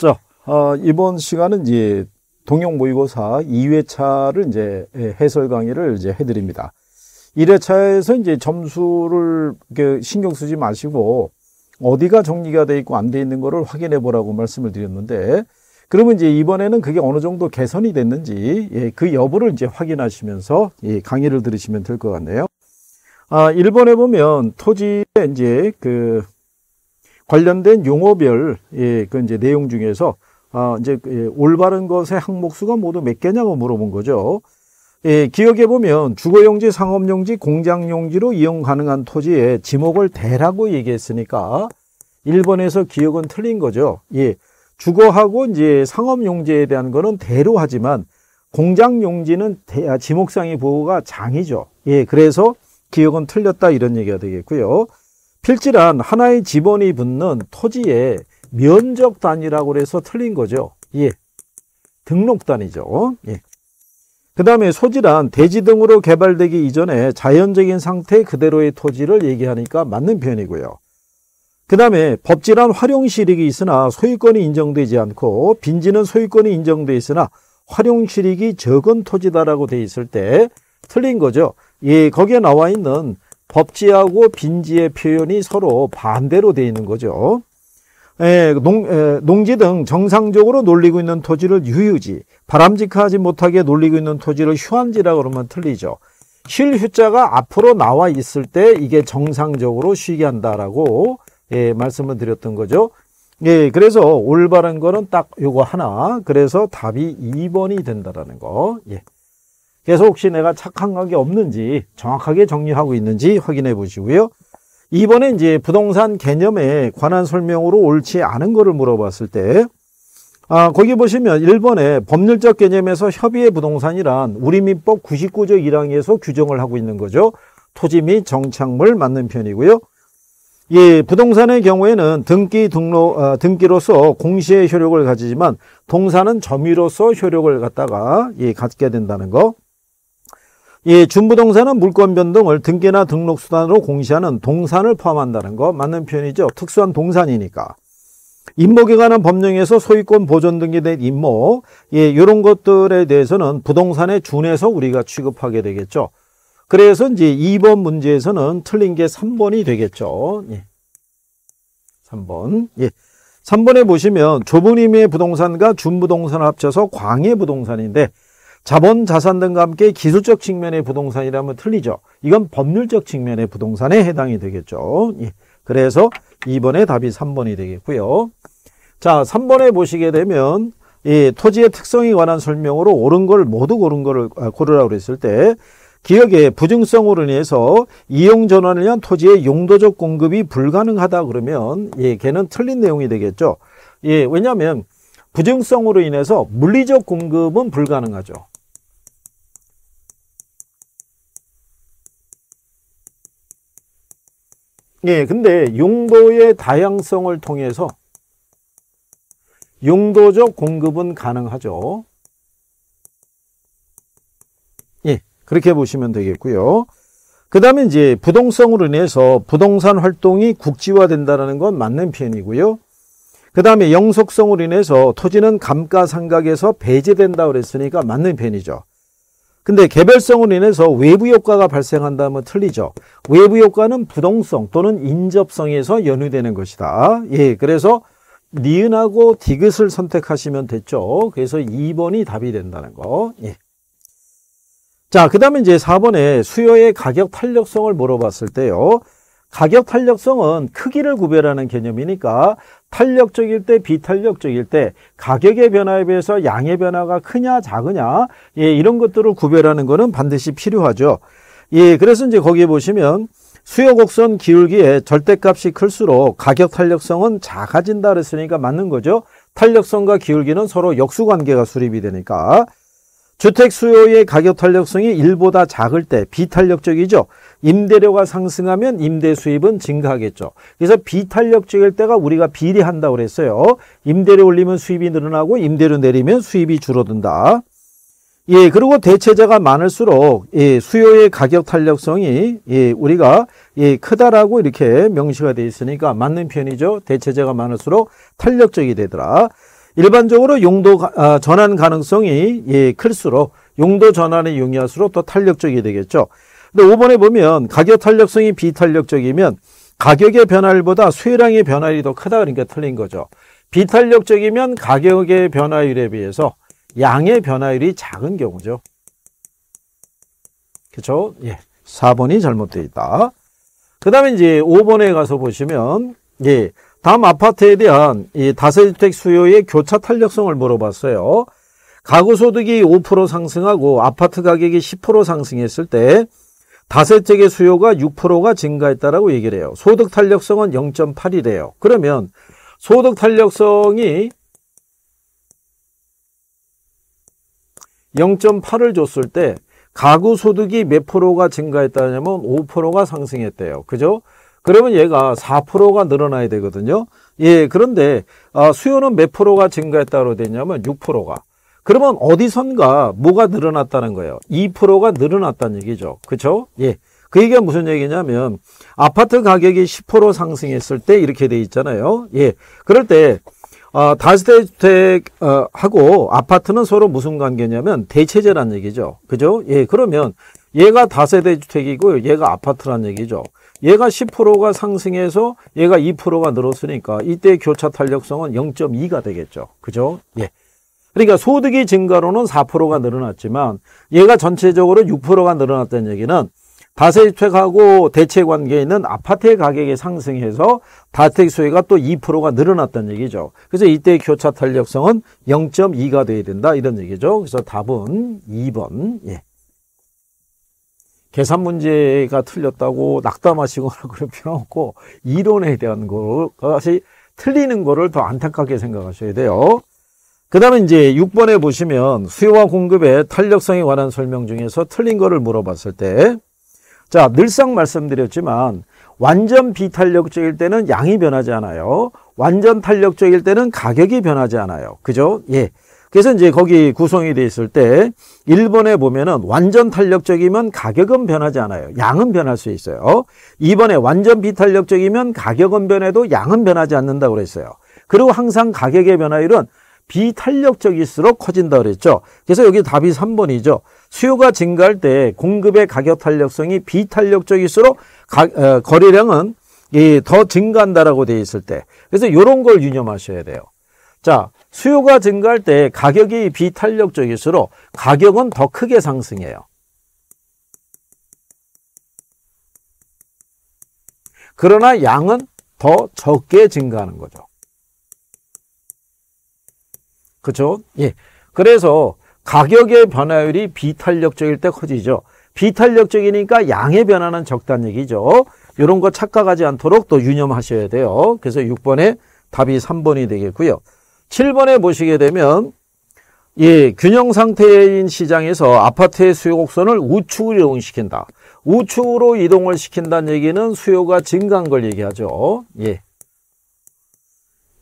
자, 어, 이번 시간은 이제 동영 모의고사 2회차를 이제 예, 해설 강의를 이제 해드립니다. 1회차에서 이제 점수를 신경 쓰지 마시고 어디가 정리가 돼 있고 안 돼 있는 거를 확인해 보라고 말씀을 드렸는데 그러면 이제 이번에는 그게 어느 정도 개선이 됐는지 예, 그 여부를 이제 확인하시면서 예, 강의를 들으시면 될 것 같네요. 아, 1번에 보면 토지에 이제 그 관련된 용어별 예, 그 이제 내용 중에서 아, 이제 예, 올바른 것의 항목수가 모두 몇 개냐고 물어본 거죠. 예, 기억해 보면 주거용지, 상업용지, 공장용지로 이용 가능한 토지에 지목을 대라고 얘기했으니까 1번에서 기억은 틀린 거죠. 예. 주거하고 이제 상업용지에 대한 거는 대로 하지만 공장용지는 대, 아, 지목상의 보호가 장이죠. 예, 그래서 기억은 틀렸다 이런 얘기가 되겠고요. 필지란 하나의 지번이 붙는 토지의 면적 단위라고 해서 틀린 거죠. 예. 등록 단위죠. 예. 그 다음에 소지란 대지 등으로 개발되기 이전에 자연적인 상태 그대로의 토지를 얘기하니까 맞는 표현이고요. 그 다음에 법질한 활용 실익이 있으나 소유권이 인정되지 않고 빈지는 소유권이 인정되어 있으나 활용 실익이 적은 토지다라고 돼 있을 때 틀린 거죠. 예, 거기에 나와 있는 법지하고 빈지의 표현이 서로 반대로 돼 있는 거죠. 에, 예, 농, 에, 예, 농지 등 정상적으로 놀리고 있는 토지를 유유지, 바람직하지 못하게 놀리고 있는 토지를 휴안지라고 그러면 틀리죠. 실 휴자가 앞으로 나와 있을 때 이게 정상적으로 쉬게 한다라고 예, 말씀을 드렸던 거죠. 예, 그래서 올바른 거는 딱 요거 하나. 그래서 답이 2번이 된다라는 거. 예. 그래서 혹시 내가 착한 가게 없는지 정확하게 정리하고 있는지 확인해 보시고요. 이번에 이제 부동산 개념에 관한 설명으로 옳지 않은 것을 물어봤을 때 아, 거기 보시면 1번에 법률적 개념에서 협의의 부동산이란 우리 민법 99조 1항에서 규정을 하고 있는 거죠. 토지 및 정착물 맞는 편이고요. 예, 부동산의 경우에는 등기 등록 아, 등기로서 공시의 효력을 가지지만 동산은 점유로서 효력을 갖다가 예, 갖게 된다는 거. 예, 준부동산은 물권 변동을 등기나 등록 수단으로 공시하는 동산을 포함한다는 거 맞는 표현이죠. 특수한 동산이니까. 임목에 관한 법령에서 소유권 보존 등기된 임목, 예, 이런 것들에 대해서는 부동산에 준해서 우리가 취급하게 되겠죠. 그래서 이제 2번 문제에서는 틀린 게 3번이 되겠죠. 예. 3번. 예. 3번에 보시면 좁은 의미의 부동산과 준부동산을 합쳐서 광해 부동산인데 자본 자산 등과 함께 기술적 측면의 부동산이라면 틀리죠. 이건 법률적 측면의 부동산에 해당이 되겠죠. 예. 그래서 2번의 답이 3번이 되겠고요. 자, 3번에 보시게 되면 예, 토지의 특성에 관한 설명으로 옳은 걸 모두 고른 거를 아, 고르라고 그랬을 때 기역의 부증성으로 인해서 이용 전환을 위한 토지의 용도적 공급이 불가능하다 그러면 예, 걔는 틀린 내용이 되겠죠. 예, 왜냐하면 부증성으로 인해서 물리적 공급은 불가능하죠. 예, 예, 근데 용도의 다양성을 통해서 용도적 공급은 가능하죠. 예, 그렇게 보시면 되겠고요. 그 다음에 이제 부동성으로 인해서 부동산 활동이 국지화된다는 건 맞는 표현이고요. 그 다음에 영속성으로 인해서 토지는 감가상각에서 배제된다 고 그랬으니까 맞는 표현이죠. 근데 개별성으로 인해서 외부 효과가 발생한다면 틀리죠. 외부 효과는 부동성 또는 인접성에서 연유되는 것이다. 예, 그래서 니은하고 디귿을 선택하시면 됐죠. 그래서 2번이 답이 된다는 거. 예. 자, 그 다음에 이제 4번에 수요의 가격 탄력성을 물어봤을 때요. 가격 탄력성은 크기를 구별하는 개념이니까 탄력적일 때 비탄력적일 때 가격의 변화에 비해서 양의 변화가 크냐 작으냐 예, 이런 것들을 구별하는 것은 반드시 필요하죠. 예, 그래서 이제 거기에 보시면 수요 곡선 기울기에 절대값이 클수록 가격 탄력성은 작아진다 그랬으니까 맞는 거죠. 탄력성과 기울기는 서로 역수관계가 수립이 되니까 주택 수요의 가격 탄력성이 1보다 작을 때 비탄력적이죠. 임대료가 상승하면 임대 수입은 증가하겠죠. 그래서 비탄력적일 때가 우리가 비례한다고 그랬어요. 임대료 올리면 수입이 늘어나고 임대료 내리면 수입이 줄어든다. 예, 그리고 대체자가 많을수록 예, 수요의 가격 탄력성이 예, 우리가 예, 크다라고 이렇게 명시가 되어 있으니까 맞는 편이죠. 대체자가 많을수록 탄력적이 되더라. 일반적으로 용도 가, 아, 전환 가능성이 예, 클수록 용도 전환이 용이할수록 더 탄력적이 되겠죠. 근데 5번에 보면 가격 탄력성이 비탄력적이면 가격의 변화율보다 수요량의 변화율이 더 크다 그러니까 틀린 거죠. 비탄력적이면 가격의 변화율에 비해서 양의 변화율이 작은 경우죠. 그렇죠? 예. 4번이 잘못되어 있다. 그 다음에 이제 5번에 가서 보시면 예. 다음 아파트에 대한 이 다세주택 수요의 교차 탄력성을 물어봤어요. 가구 소득이 5% 상승하고 아파트 가격이 10% 상승했을 때 다세째의 수요가 6%가 증가했다라고 얘기를 해요. 소득 탄력성은 0.8이래요. 그러면 소득 탄력성이 0.8을 줬을 때 가구 소득이 몇 프로가 증가했다냐면 5%가 상승했대요. 그죠? 그러면 얘가 4%가 늘어나야 되거든요. 예, 그런데 아, 수요는 몇 프로가 증가했다고 되냐면 6%가. 그러면 어디선가 뭐가 늘어났다는 거예요. 2%가 늘어났다는 얘기죠. 그렇죠? 예. 그 얘기가 무슨 얘기냐면 아파트 가격이 10% 상승했을 때 이렇게 돼 있잖아요. 예. 그럴 때 어, 다세대주택하고 어, 아파트는 서로 무슨 관계냐면 대체제란 얘기죠. 그죠? 예, 그러면 얘가 다세대주택이고 얘가 아파트란 얘기죠. 얘가 10%가 상승해서 얘가 2%가 늘었으니까 이때 교차 탄력성은 0.2가 되겠죠. 그죠? 예. 그러니까 소득이 증가로는 4%가 늘어났지만 얘가 전체적으로 6%가 늘어났다는 얘기는 다세주택하고 대체 관계에 있는 아파트의 가격이 상승해서 다주택 수요가 또 2%가 늘어났다는 얘기죠. 그래서 이때 교차 탄력성은 0.2가 돼야 된다 이런 얘기죠. 그래서 답은 2번. 예. 계산 문제가 틀렸다고 낙담하시거나 그럴 필요 없고 이론에 대한 것이 틀리는 거를 더 안타깝게 생각하셔야 돼요. 그 다음에 이제 6번에 보시면 수요와 공급의 탄력성에 관한 설명 중에서 틀린 거를 물어봤을 때 자, 늘상 말씀드렸지만 완전 비탄력적일 때는 양이 변하지 않아요. 완전 탄력적일 때는 가격이 변하지 않아요. 그죠? 예. 그래서 이제 거기 구성이 돼 있을 때 1번에 보면은 완전 탄력적이면 가격은 변하지 않아요. 양은 변할 수 있어요. 2번에 완전 비탄력적이면 가격은 변해도 양은 변하지 않는다고 그랬어요. 그리고 항상 가격의 변화율은 비탄력적일수록 커진다 그랬죠. 그래서 여기 답이 3번이죠. 수요가 증가할 때 공급의 가격 탄력성이 비탄력적일수록 가, 어, 거래량은 예, 더 증가한다라고 되어 있을 때. 그래서 이런 걸 유념하셔야 돼요. 자, 수요가 증가할 때 가격이 비탄력적일수록 가격은 더 크게 상승해요. 그러나 양은 더 적게 증가하는 거죠. 그렇죠? 예. 그래서 가격의 변화율이 비탄력적일 때 커지죠. 비탄력적이니까 양의 변화는 적단 얘기죠. 이런 거 착각하지 않도록 또 유념하셔야 돼요. 그래서 6번에 답이 3번이 되겠고요. 7번에 보시게 되면 예, 균형 상태인 시장에서 아파트의 수요 곡선을 우측으로 이동시킨다. 우측으로 이동을 시킨다는 얘기는 수요가 증가한 걸 얘기하죠. 예.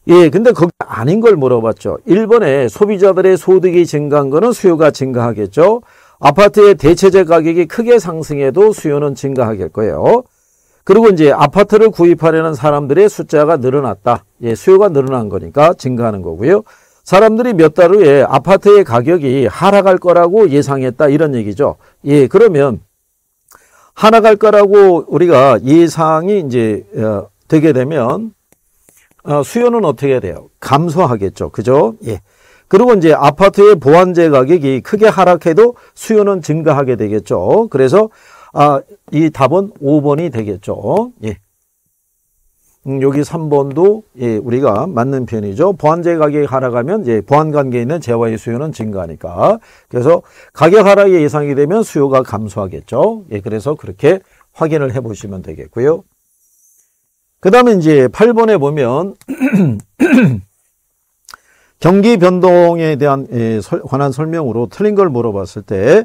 예, 근데 거기 아닌 걸 물어봤죠. 일본에 소비자들의 소득이 증가한 거는 수요가 증가하겠죠. 아파트의 대체재 가격이 크게 상승해도 수요는 증가하겠 고요 그리고 이제 아파트를 구입하려는 사람들의 숫자가 늘어났다. 예, 수요가 늘어난 거니까 증가하는 거고요. 사람들이 몇 달 후에 아파트의 가격이 하락할 거라고 예상했다. 이런 얘기죠. 예, 그러면 하락할 거라고 우리가 예상이 이제 어, 되게 되면 어, 수요는 어떻게 해야 돼요? 감소하겠죠. 그죠? 예. 그리고 이제 아파트의 보완재 가격이 크게 하락해도 수요는 증가하게 되겠죠. 그래서 아, 이 답은 5번이 되겠죠. 예. 음, 여기 3번도 예, 우리가 맞는 편이죠. 보완재 가격이 하락하면 예, 보완 관계에 있는 재화의 수요는 증가하니까. 그래서 가격 하락이 예상이 되면 수요가 감소하겠죠. 예, 그래서 그렇게 확인을 해 보시면 되겠고요. 그 다음에 이제 8번에 보면 경기 변동에 대한 예, 관한 설명으로 틀린 걸 물어봤을 때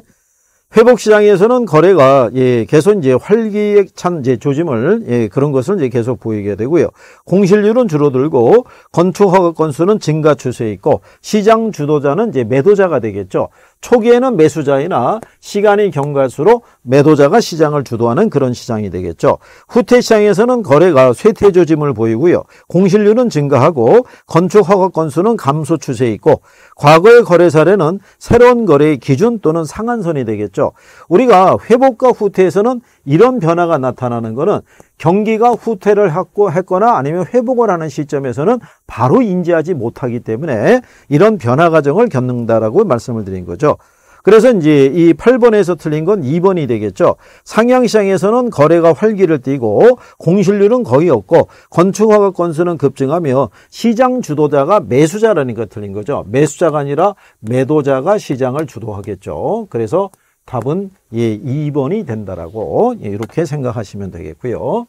회복 시장에서는 거래가 예, 계속 이제 활기찬 이제 조짐을 예, 그런 것을 이제 계속 보이게 되고요. 공실률은 줄어들고 건축 허가 건수는 증가 추세에 있고 시장 주도자는 이제 매도자가 되겠죠. 초기에는 매수자이나 시간이 경과할수록 매도자가 시장을 주도하는 그런 시장이 되겠죠. 후퇴 시장에서는 거래가 쇠퇴 조짐을 보이고요. 공실률은 증가하고 건축 허가 건수는 감소 추세에 있고 과거의 거래 사례는 새로운 거래의 기준 또는 상한선이 되겠죠. 우리가 회복과 후퇴에서는 이런 변화가 나타나는 것은 경기가 후퇴를 했거나 아니면 회복을 하는 시점에서는 바로 인지하지 못하기 때문에 이런 변화 과정을 겪는다라고 말씀을 드린 거죠. 그래서 이제 이 8번에서 틀린 건 2번이 되겠죠. 상향시장에서는 거래가 활기를 띠고 공실률은 거의 없고 건축허가 건수는 급증하며 시장 주도자가 매수자라는 거 틀린 거죠. 매수자가 아니라 매도자가 시장을 주도하겠죠. 그래서 답은 예, 2번이 된다라고 예, 이렇게 생각하시면 되겠고요.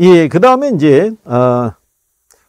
예, 그 다음에 이제 아,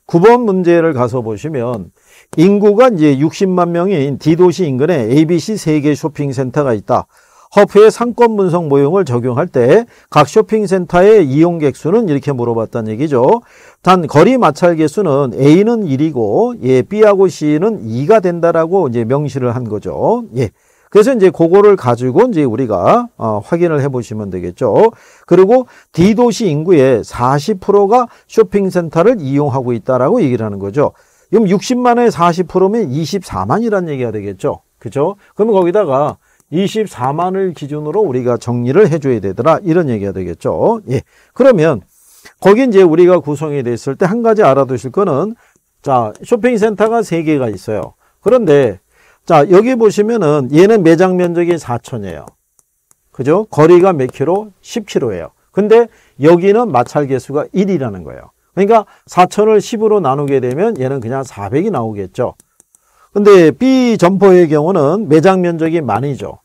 9번 문제를 가서 보시면 인구가 이제 60만 명인 D도시 인근에 ABC 세계 쇼핑센터가 있다. 허프의 상권 분석 모형을 적용할 때 각 쇼핑센터의 이용객 수는 이렇게 물어봤다는 얘기죠. 단 거리 마찰 개수는 A는 1이고 예, B하고 C는 2가 된다라고 이제 명시를 한 거죠. 예. 그래서 이제 그거를 가지고 이제 우리가 어, 확인을 해 보시면 되겠죠. 그리고 D 도시 인구의 40%가 쇼핑센터를 이용하고 있다라고 얘기를 하는 거죠. 그럼 60만의 40%면 24만이라는 얘기가 되겠죠. 그죠? 그러면 거기다가 24만을 기준으로 우리가 정리를 해줘야 되더라 이런 얘기가 되겠죠. 예. 그러면 거기 이제 우리가 구성이 됐을 때 한 가지 알아두실 거는 자 쇼핑센터가 3개가 있어요. 그런데 자 여기 보시면은 얘는 매장 면적이 4천이에요. 그죠? 거리가 몇키로1 0키로예요 근데 여기는 마찰 개수가 1이라는 거예요. 그러니까 4천을 10으로 나누게 되면 얘는 그냥 400이 나오겠죠. 근데 B 점포의 경우는 매장 면적이 많이죠.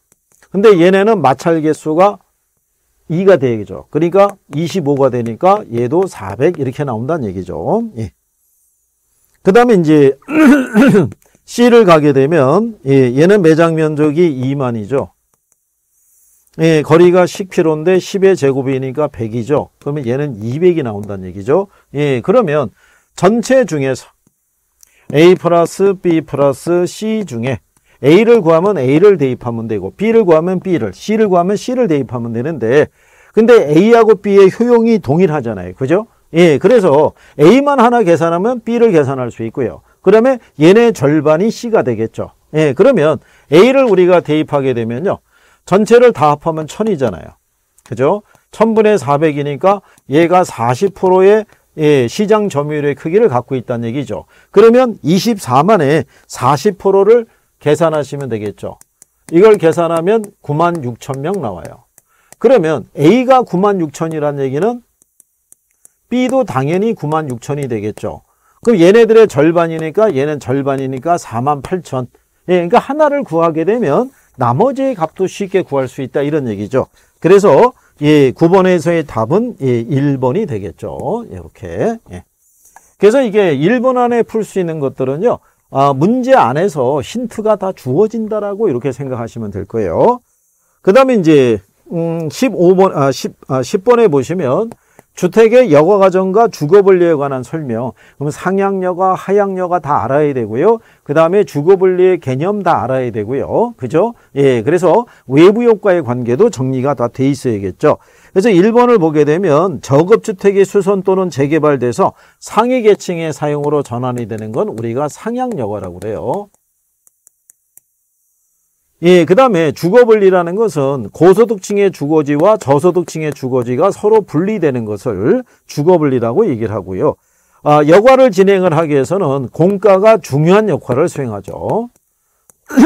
근데 얘네는 마찰 개수가 2가 되겠죠. 그러니까 25가 되니까 얘도 400 이렇게 나온다는 얘기죠. 예. 그 다음에 이제 C를 가게 되면 예, 얘는 매장 면적이 2만이죠. 예, 거리가 10km인데 10의 제곱이니까 100이죠. 그러면 얘는 200이 나온다는 얘기죠. 예, 그러면 전체 중에서 A 플러스 B 플러스 C 중에 A를 구하면 A를 대입하면 되고 B를 구하면 B를 C를 구하면 C를 대입하면 되는데 근데 A하고 B의 효용이 동일하잖아요. 그죠? 예, 그래서 A만 하나 계산하면 B를 계산할 수 있고요. 그러면 얘네 절반이 C가 되겠죠. 예, 그러면 A를 우리가 대입하게 되면요. 전체를 다 합하면 1000이잖아요. 그죠? 1000분의 400이니까 얘가 40%의 예, 시장 점유율의 크기를 갖고 있다는 얘기죠. 그러면 24만에 40%를 계산하시면 되겠죠. 이걸 계산하면 9만 6천 명 나와요. 그러면 A가 9만 6천이라는 얘기는 B도 당연히 9만 6천이 되겠죠. 그럼 얘네들의 절반이니까 얘는 절반이니까 4만 8천. 예, 그러니까 하나를 구하게 되면 나머지의 값도 쉽게 구할 수 있다 이런 얘기죠. 그래서 예, 9번에서의 답은 예, 1번이 되겠죠. 이렇게. 예. 그래서 이게 1번 안에 풀 수 있는 것들은요. 아, 문제 안에서 힌트가 다 주어진다라고 이렇게 생각하시면 될 거예요. 그 다음에 이제 음, 15번, 아, 10, 아, 10번에 보시면 주택의 여과 과정과 주거 분리에 관한 설명. 그럼 상향여과하향여과다 알아야 되고요. 그다음에 주거 분리의 개념 다 알아야 되고요. 그죠? 예. 그래서 외부 효과의 관계도 정리가 다 돼 있어야겠죠. 그래서 1번을 보게 되면 저급 주택이 수선 또는 재개발돼서 상위 계층의 사용으로 전환이 되는 건 우리가 상향여과라고 그래요. 예, 그 다음에 주거분리라는 것은 고소득층의 주거지와 저소득층의 주거지가 서로 분리되는 것을 주거분리라고 얘기를 하고요. 아, 여과를 진행을 하기 위해서는 공가가 중요한 역할을 수행하죠.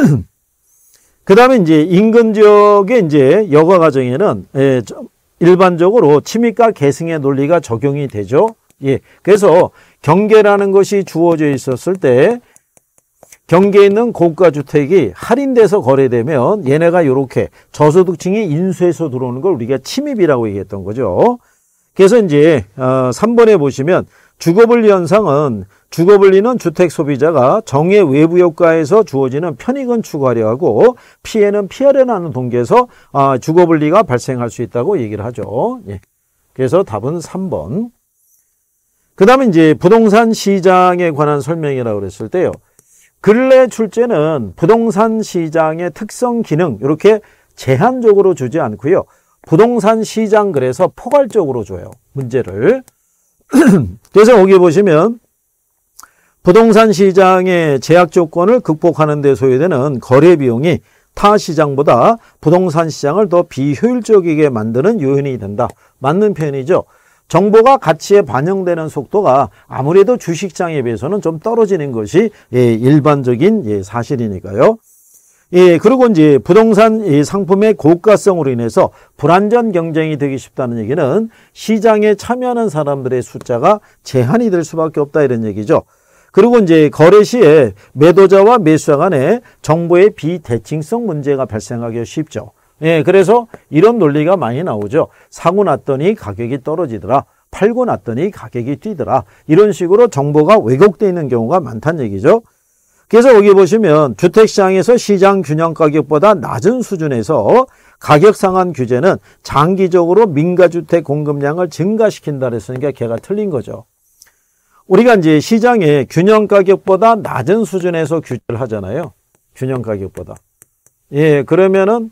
그 다음에 이제 인근 지역의 이제 여과 과정에는 예, 일반적으로 침입과 계승의 논리가 적용이 되죠. 예, 그래서 경계라는 것이 주어져 있었을 때 경계에 있는 고가 주택이 할인돼서 거래되면 얘네가 이렇게 저소득층이 인수해서 들어오는 걸 우리가 침입이라고 얘기했던 거죠. 그래서 이제 3번에 어, 보시면 주거분리 현상은 주거분리는 주택 소비자가 정의 외부 효과에서 주어지는 편익은 추구하려 하고 피해는 피하려는 는 동기에서 아, 주거분리가 발생할 수 있다고 얘기를 하죠. 예. 그래서 답은 3번. 그 다음에 이제 부동산 시장에 관한 설명이라고 그랬을 때요. 근래 출제는 부동산 시장의 특성 기능 이렇게 제한적으로 주지 않고요. 부동산 시장 그래서 포괄적으로 줘요. 문제를. 그래서 여기 보시면 부동산 시장의 제약 조건을 극복하는 데 소요되는 거래 비용이 타 시장보다 부동산 시장을 더 비효율적이게 만드는 요인이 된다. 맞는 표현이죠. 정보가 가치에 반영되는 속도가 아무래도 주식장에 비해서는 좀 떨어지는 것이 예, 일반적인 예, 사실이니까요. 예, 그리고 이제 부동산 상품의 고가성으로 인해서 불안전 경쟁이 되기 쉽다는 얘기는 시장에 참여하는 사람들의 숫자가 제한이 될 수밖에 없다 이런 얘기죠. 그리고 이제 거래 시에 매도자와 매수자 간에 정보의 비대칭성 문제가 발생하기가 쉽죠. 예, 그래서 이런 논리가 많이 나오죠. 사고 났더니 가격이 떨어지더라. 팔고 났더니 가격이 뛰더라. 이런 식으로 정보가 왜곡되어 있는 경우가 많다는 얘기죠. 그래서 여기 보시면 주택시장에서 시장 균형 가격보다 낮은 수준에서 가격 상한 규제는 장기적으로 민가주택 공급량을 증가시킨다 그랬으니까 걔가 틀린 거죠. 우리가 이제 시장에 균형 가격보다 낮은 수준에서 규제를 하잖아요. 균형 가격보다. 예, 그러면은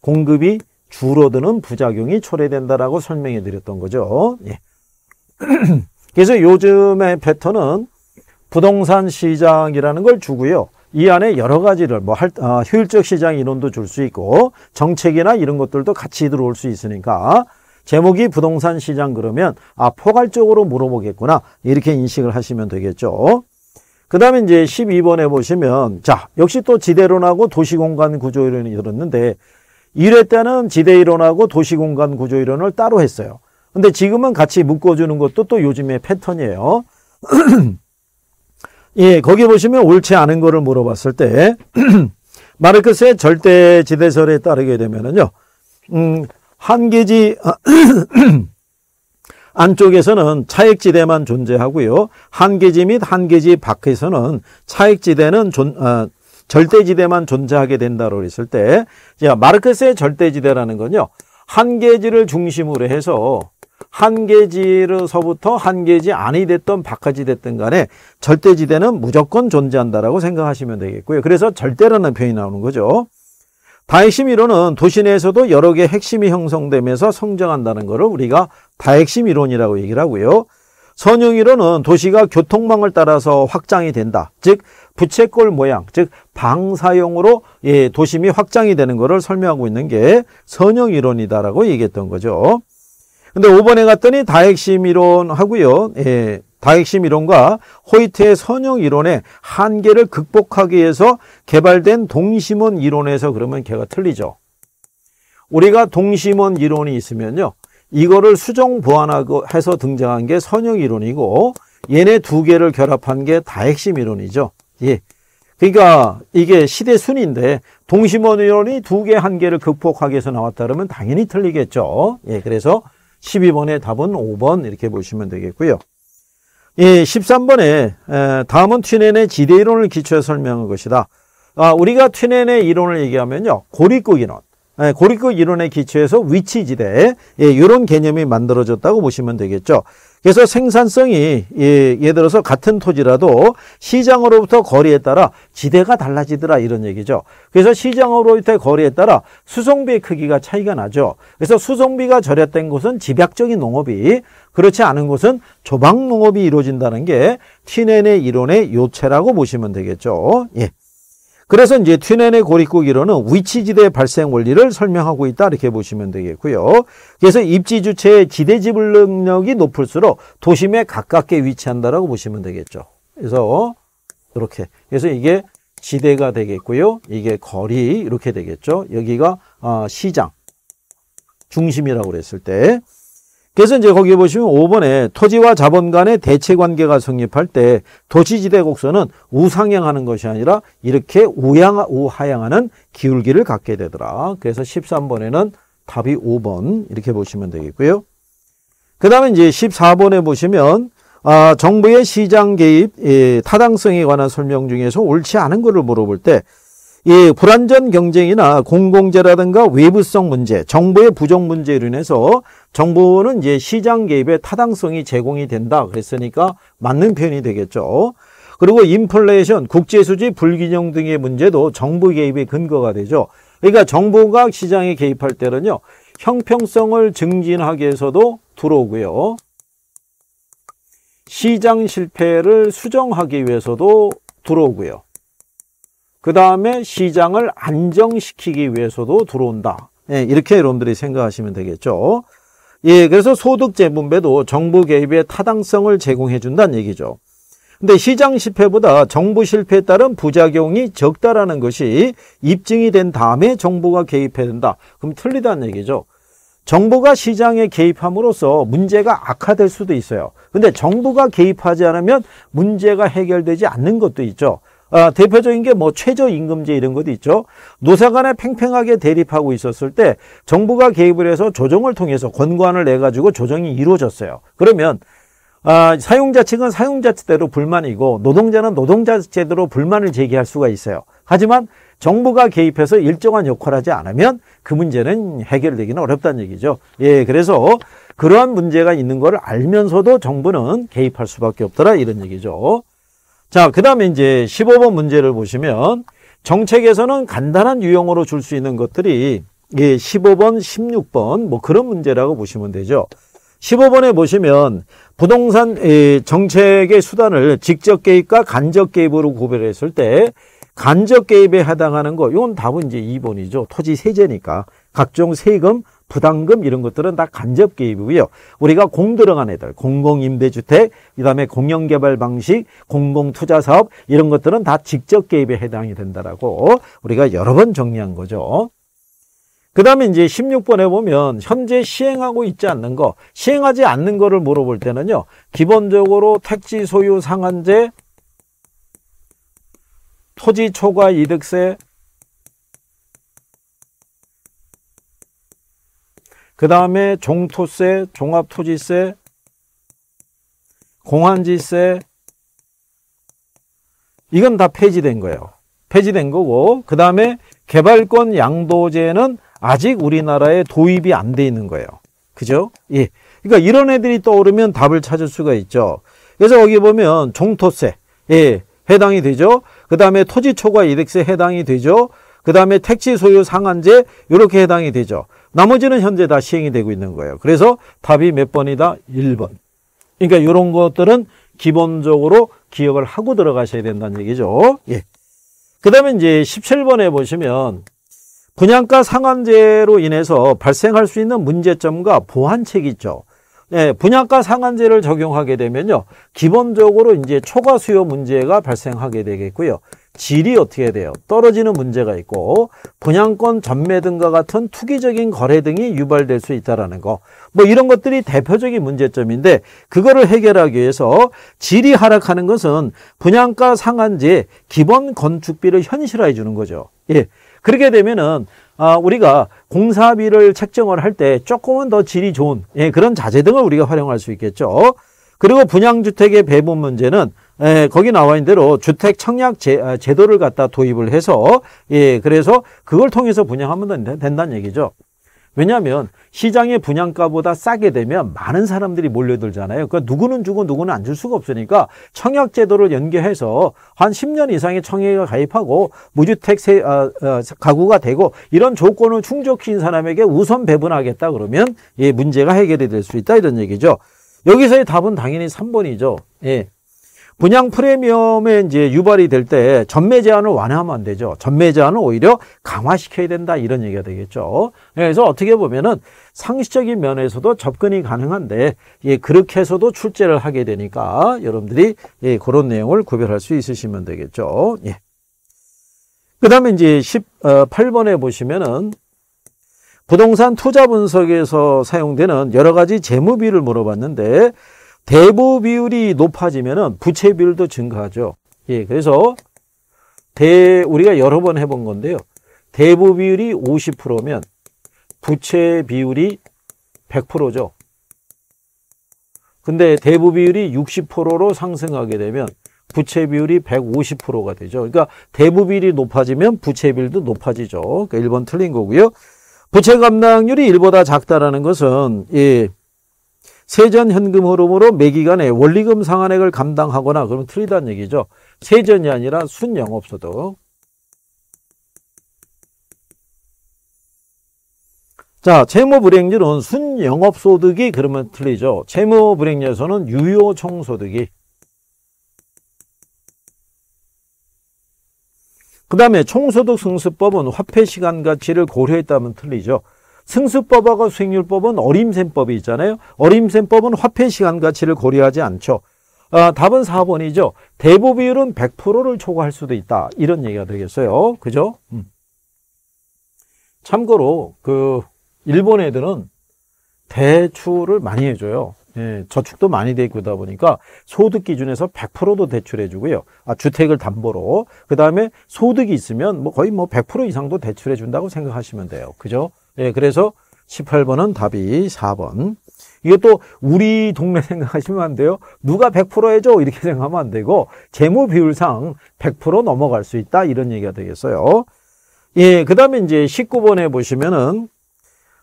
공급이 줄어드는 부작용이 초래된다라고 설명해 드렸던 거죠. 예. 그래서 요즘의 패턴은 부동산 시장이라는 걸 주고요. 이 안에 여러 가지를 뭐 할, 어, 효율적 시장 이론도 줄 수 있고 정책이나 이런 것들도 같이 들어올 수 있으니까 제목이 부동산 시장 그러면 아 포괄적으로 물어보겠구나 이렇게 인식을 하시면 되겠죠. 그 다음에 이제 12번에 보시면 자 역시 또 지대론하고 도시공간 구조 이론이 들었는데 1회 때는 지대 이론하고 도시 공간 구조 이론을 따로 했어요. 근데 지금은 같이 묶어주는 것도 또 요즘의 패턴이에요. 예, 거기 보시면 옳지 않은 거를 물어봤을 때 마르크스의 절대 지대설에 따르게 되면은요. 음, 한 계지 안쪽에서는 차액지대만 존재하고요. 한 계지 및한 계지 밖에서는 차액지대는 존, 아, 절대지대만 존재하게 된다고 그랬을 때 마르크스의 절대지대라는 건요. 한계지를 중심으로 해서 한계지로서부터 한계지 아니 됐던 바깥이 됐든 간에 절대지대는 무조건 존재한다라고 생각하시면 되겠고요. 그래서 절대라는 표현이 나오는 거죠. 다핵심이론은 도시 내에서도 여러 개의 핵심이 형성되면서 성장한다는 것을 우리가 다핵심이론이라고 얘기를 하고요. 선용이로는 도시가 교통망을 따라서 확장이 된다. 즉 부채꼴 모양, 즉 방사용으로 예, 도심이 확장이 되는 것을 설명하고 있는 게 선용이론이다라고 얘기했던 거죠. 근데 5번에 갔더니 다핵심 이론하고요. 예, 다핵심 이론과 호이트의 선형 이론의 한계를 극복하기 위해서 개발된 동심원 이론에서 그러면 걔가 틀리죠. 우리가 동심원 이론이 있으면요. 이거를 수정 보완하고 해서 등장한 게 선형 이론이고 얘네 두 개를 결합한 게 다핵심 이론이죠. 예. 그러니까 이게 시대 순인데 동심원 이론이 두 개 한 개를 극복하기 위해서 나왔다 그러면 당연히 틀리겠죠. 예. 그래서 12번의 답은 5번 이렇게 보시면 되겠고요. 예, 13번에 다음은 튜넨의 지대 이론을 기초에 설명한 것이다. 아, 우리가 튜넨의 이론을 얘기하면요. 고립국 이론. 예, 고리급 이론에 기초해서 위치지대 예, 이런 개념이 만들어졌다고 보시면 되겠죠. 그래서 생산성이 예, 예를 들어서 같은 토지라도 시장으로부터 거리에 따라 지대가 달라지더라 이런 얘기죠. 그래서 시장으로부터의 거리에 따라 수송비의 크기가 차이가 나죠. 그래서 수송비가 절약된 곳은 집약적인 농업이 그렇지 않은 곳은 조방농업이 이루어진다는 게 티넨의 이론의 요체라고 보시면 되겠죠. 예. 그래서 이제 튜넨의고립국이로는 위치지대 발생 원리를 설명하고 있다 이렇게 보시면 되겠고요. 그래서 입지주체의 지대지불 능력이 높을수록 도심에 가깝게 위치한다라고 보시면 되겠죠. 그래서 이렇게 그래서 이게 지대가 되겠고요. 이게 거리 이렇게 되겠죠. 여기가 어, 시장 중심이라고 그랬을 때 그래서 이제 거기에 보시면 5번에 토지와 자본 간의 대체 관계가 성립할 때 도시지대 곡선은 우상향하는 것이 아니라 이렇게 우양, 우하향하는 기울기를 갖게 되더라. 그래서 13번에는 답이 5번 이렇게 보시면 되겠고요. 그 다음에 이제 14번에 보시면 아, 정부의 시장 개입 예, 타당성에 관한 설명 중에서 옳지 않은 것을 물어볼 때 이불완전 경쟁이나 공공재라든가 외부성 문제, 정부의 부정 문제로 인해서 정부는 이제 시장 개입의 타당성이 제공이 된다 그랬으니까 맞는 표현이 되겠죠. 그리고 인플레이션, 국제수지 불균형 등의 문제도 정부 개입의 근거가 되죠. 그러니까 정부가 시장에 개입할 때는요. 형평성을 증진하기 위해서도 들어오고요. 시장 실패를 수정하기 위해서도 들어오고요. 그 다음에 시장을 안정시키기 위해서도 들어온다. 예, 이렇게 여러분들이 생각하시면 되겠죠. 예, 그래서 소득 재분배도 정부 개입의 타당성을 제공해 준다는 얘기죠. 근데 시장 실패보다 정부 실패에 따른 부작용이 적다라는 것이 입증이 된 다음에 정부가 개입해야 된다. 그럼 틀리다는 얘기죠. 정부가 시장에 개입함으로써 문제가 악화될 수도 있어요. 근데 정부가 개입하지 않으면 문제가 해결되지 않는 것도 있죠. 아, 대표적인 게 뭐 최저임금제 이런 것도 있죠. 노사 간에 팽팽하게 대립하고 있었을 때 정부가 개입을 해서 조정을 통해서 권고안을 내가지고 조정이 이루어졌어요. 그러면 아, 사용자 측은 사용자 측대로 불만이고 노동자는 노동자 제대로 불만을 제기할 수가 있어요. 하지만 정부가 개입해서 일정한 역할을 하지 않으면 그 문제는 해결되기는 어렵다는 얘기죠. 예, 그래서 그러한 문제가 있는 걸 알면서도 정부는 개입할 수밖에 없더라 이런 얘기죠. 자, 그 다음에 이제 15번 문제를 보시면 정책에서는 간단한 유형으로 줄 수 있는 것들이 예, 15번, 16번 뭐 그런 문제라고 보시면 되죠. 15번에 보시면 부동산 예, 정책의 수단을 직접 개입과 간접 개입으로 구별했을 때 간접 개입에 해당하는 거 이건 답은 이제 2번이죠. 토지 세제니까 각종 세금, 부담금 이런 것들은 다 간접 개입이고요. 우리가 공 들어간 애들, 공공임대주택, 그다음에 공영개발 방식, 공공투자사업 이런 것들은 다 직접 개입에 해당이 된다라고 우리가 여러 번 정리한 거죠. 그 다음에 이제 16번에 보면 현재 시행하고 있지 않는 거, 시행하지 않는 거를 물어볼 때는요. 기본적으로 택지 소유 상한제, 토지 초과 이득세, 그 다음에 종토세, 종합토지세, 공환지세 이건 다 폐지된 거예요. 폐지된 거고 그 다음에 개발권 양도제는 아직 우리나라에 도입이 안 돼 있는 거예요. 그죠? 예. 그러니까 이런 애들이 떠오르면 답을 찾을 수가 있죠. 그래서 여기 보면 종토세 예, 해당이 되죠. 그 다음에 토지 초과 이득세 해당이 되죠. 그 다음에 택지 소유 상한제 이렇게 해당이 되죠. 나머지는 현재 다 시행이 되고 있는 거예요. 그래서 답이 몇 번이다? 1번. 그러니까 이런 것들은 기본적으로 기억을 하고 들어가셔야 된다는 얘기죠. 예. 그 다음에 이제 17번에 보시면 분양가 상한제로 인해서 발생할 수 있는 문제점과 보완책이 있죠. 예, 분양가 상한제를 적용하게 되면요. 기본적으로 이제 초과 수요 문제가 발생하게 되겠고요. 질이 어떻게 돼요? 떨어지는 문제가 있고 분양권 전매 등과 같은 투기적인 거래 등이 유발될 수 있다라는 거. 뭐 이런 것들이 대표적인 문제점인데 그거를 해결하기 위해서 질이 하락하는 것은 분양가 상한제 기본 건축비를 현실화해 주는 거죠. 예. 그렇게 되면은 아, 우리가 공사비를 책정을 할 때 조금은 더 질이 좋은 예, 그런 자재 등을 우리가 활용할 수 있겠죠. 그리고 분양주택의 배분 문제는 예, 거기 나와 있는 대로 주택 청약 제, 아, 제도를 갖다 도입을 해서 예, 그래서 그걸 통해서 분양하면 된다는 얘기죠. 왜냐하면 시장의 분양가보다 싸게 되면 많은 사람들이 몰려들잖아요. 그러니까 누구는 주고 누구는 안 줄 수가 없으니까 청약 제도를 연계해서 한 10년 이상의 청약에 가입하고 무주택 세, 아, 아, 가구가 되고 이런 조건을 충족시킨 사람에게 우선 배분하겠다 그러면 예, 문제가 해결이 될 수 있다 이런 얘기죠. 여기서의 답은 당연히 3번이죠. 예. 분양 프리미엄에 이제 유발이 될 때 전매 제한을 완화하면 안 되죠. 전매 제한을 오히려 강화시켜야 된다 이런 얘기가 되겠죠. 네, 그래서 어떻게 보면은 상식적인 면에서도 접근이 가능한데 예, 그렇게 해서도 출제를 하게 되니까 여러분들이 예, 그런 내용을 구별할 수 있으시면 되겠죠. 예. 그다음에 이제 18번에 어, 보시면은 부동산 투자 분석에서 사용되는 여러 가지 재무비를 물어봤는데 대보 비율이 높아지면은 부채 비율도 증가하죠. 예, 그래서 대 우리가 여러 번 해본 건데요. 대보 비율이 50%면 부채 비율이 100%죠. 근데 대부 비율이 60%로 상승하게 되면 부채 비율이 150%가 되죠. 그러니까 대부 비율이 높아지면 부채 비율도 높아지죠. 그러니까 1번 틀린 거고요. 부채 감당률이 1보다 작다라는 것은 예, 세전 현금 흐름으로 매기간에 원리금 상환액을 감당하거나 그럼 틀리다는 얘기죠. 세전이 아니라 순영업소득. 자, 채무불행률은 순영업소득이 그러면 틀리죠. 채무불행률에서는 유효총소득이. 그 다음에 총소득 승수법은 화폐 시간 가치를 고려했다면 틀리죠. 승수법하고 수익률법은 어림셈법이 있잖아요. 어림셈법은 화폐 시간 가치를 고려하지 않죠. 아, 답은 4번이죠. 대부 비율은 100%를 초과할 수도 있다. 이런 얘기가 되겠어요. 그죠? 음. 참고로 그 일본 애들은 대출을 많이 해줘요. 예, 저축도 많이 돼 있다 보니까 소득 기준에서 100%도 대출해 주고요. 아, 주택을 담보로. 그다음에 소득이 있으면 뭐 거의 뭐 100% 이상도 대출해 준다고 생각하시면 돼요. 그죠? 예, 그래서 18번은 답이 4번. 이게 또 우리 동네 생각하시면 안 돼요. 누가 100% 해줘 이렇게 생각하면 안 되고 재무 비율상 100% 넘어갈 수 있다 이런 얘기가 되겠어요. 예, 그다음에 이제 19번에 보시면은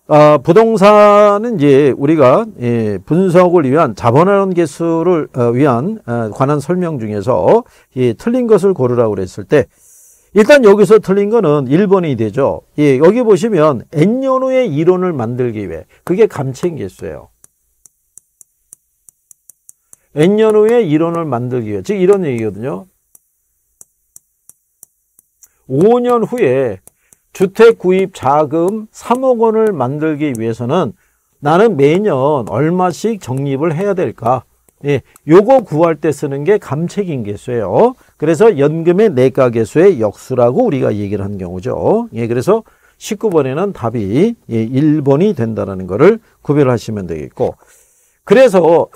어, 부동산은 이제 우리가 예, 분석을 위한 자본하는 개수를 어, 위한 어, 관한 설명 중에서 예, 틀린 것을 고르라고 그랬을 때 일단 여기서 틀린 거는 1번이 되죠. 예, 여기 보시면 n년 후의 이론을 만들기 위해 그게 감칙 개수예요. n년 후의 이론을 만들기 위해 즉 이런 얘기거든요. 5년 후에 주택 구입 자금 3억 원을 만들기 위해서는 나는 매년 얼마씩 적립을 해야 될까? 예, 요거 구할 때 쓰는 게 감책인 개수예요. 그래서 연금의 내가계수의 역수라고 우리가 얘기를 한 경우죠. 예, 그래서 19번에는 답이 예, 1번이 된다는 것을 구별하시면 되겠고 그래서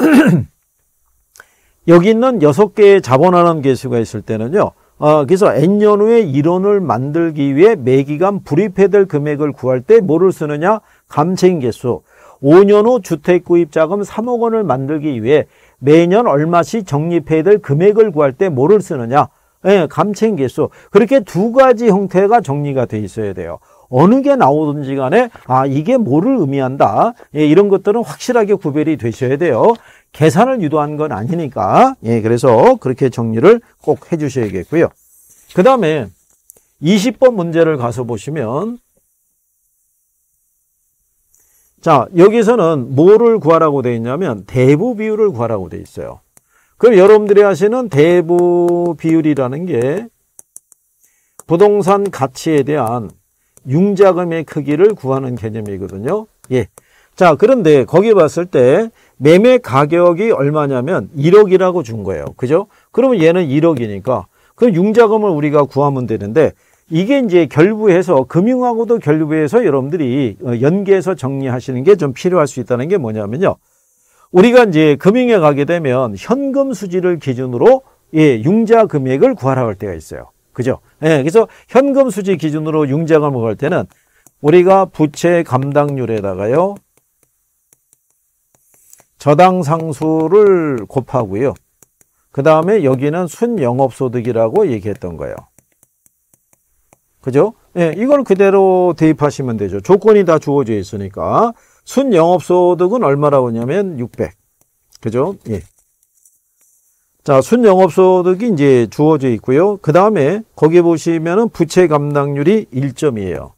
여기 있는 6개의 자본하람 계수가 있을 때는요. 어, 그래서 N년 후에 이론을 만들기 위해 매기간 불입해될 금액을 구할 때 뭐를 쓰느냐? 감채인 개수. 5년 후 주택구입자금 3억 원을 만들기 위해 매년 얼마씩 적립해야 될 금액을 구할 때 뭐를 쓰느냐? 예, 감챙개수 그렇게 두 가지 형태가 정리가 돼 있어야 돼요. 어느 게 나오든지 간에 아 이게 뭐를 의미한다 예, 이런 것들은 확실하게 구별이 되셔야 돼요 계산을 유도한 건 아니니까 예, 그래서 그렇게 정리를 꼭 해주셔야겠고요 그 다음에 20번 문제를 가서 보시면 자, 여기서는 뭐를 구하라고 되어 있냐면 대부 비율을 구하라고 되어 있어요. 그럼 여러분들이 아시는 대부 비율이라는 게 부동산 가치에 대한 융자금의 크기를 구하는 개념이거든요. 예. 자, 그런데 거기 봤을 때 매매 가격이 얼마냐면 1억이라고 준 거예요. 그죠? 그러면 얘는 1억이니까 그럼 융자금을 우리가 구하면 되는데 이게 이제 결부해서 금융하고도 결부해서 여러분들이 어, 연계해서 정리하시는 게 좀 필요할 수 있다는 게 뭐냐면요. 우리가 이제 금융에 가게 되면 현금 수지를 기준으로 예, 융자 금액을 구하라고 할 때가 있어요. 그죠? 예, 그래서 현금 수지 기준으로 융자금을 구할 때는 우리가 부채 감당률에다가요. 저당 상수를 곱하고요. 그 다음에 여기는 순영업소득이라고 얘기했던 거예요. 그죠? 예, 이걸 그대로 대입하시면 되죠. 조건이 다 주어져 있으니까. 순 영업소득은 얼마라고 하냐면 600. 그죠? 예. 자, 순 영업소득이 이제 주어져 있고요. 그 다음에 거기 보시면은 부채 감당률이 1점이에요.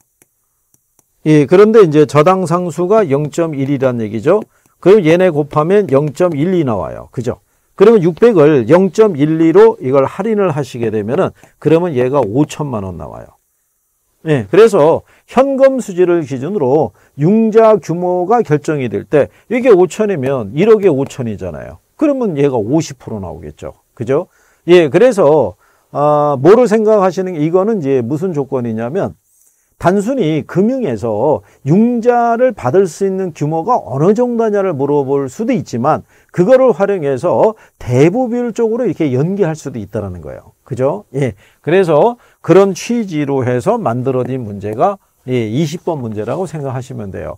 예, 그런데 이제 저당 상수가 0.1이란 얘기죠. 그럼 얘네 곱하면 0.12 나와요. 그죠? 그러면 600을 0.12로 이걸 할인을 하시게 되면은 그러면 얘가 5천만 원 나와요. 예, 그래서 현금 수지를 기준으로 융자 규모가 결정이 될 때 이게 5천이면 1억에 5천이잖아요. 그러면 얘가 50% 나오겠죠. 그죠? 예, 그래서 아, 뭐를 생각하시는 이거는 이제 무슨 조건이냐면 단순히 금융에서 융자를 받을 수 있는 규모가 어느 정도냐를 물어볼 수도 있지만 그거를 활용해서 대부 비율적으로 이렇게 연계할 수도 있다라는 거예요. 그죠? 예. 그래서 그런 취지로 해서 만들어진 문제가 20번 문제라고 생각하시면 돼요.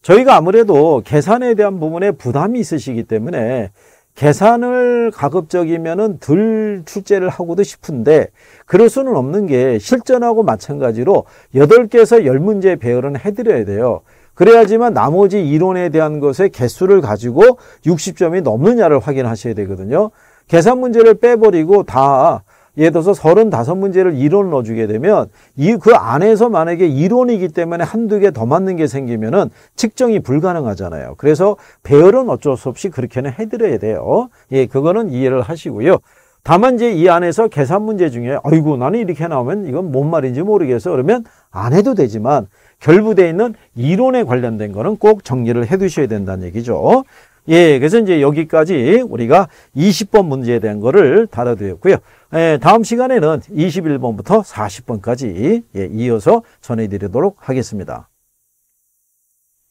저희가 아무래도 계산에 대한 부분에 부담이 있으시기 때문에 계산을 가급적이면은 덜 출제를 하고도 싶은데 그럴 수는 없는 게 실전하고 마찬가지로 8개에서 10문제 배열은 해드려야 돼요. 그래야지만 나머지 이론에 대한 것의 개수를 가지고 60점이 넘느냐를 확인하셔야 되거든요. 계산 문제를 빼버리고 다 예를 들어서 35문제를 이론 넣어주게 되면 이 그 안에서 만약에 이론이기 때문에 한두 개 더 맞는 게 생기면은 측정이 불가능하잖아요. 그래서 배열은 어쩔 수 없이 그렇게는 해드려야 돼요. 예, 그거는 이해를 하시고요. 다만 이제 이 안에서 계산 문제 중에 아이고 나는 이렇게 나오면 이건 뭔 말인지 모르겠어 그러면 안 해도 되지만 결부되어 있는 이론에 관련된 거는 꼭 정리를 해 두셔야 된다는 얘기죠. 예, 그래서 이제 여기까지 우리가 20번 문제에 대한 거를 다뤄드렸고요. 예, 다음 시간에는 21번부터 40번까지 예, 이어서 전해드리도록 하겠습니다.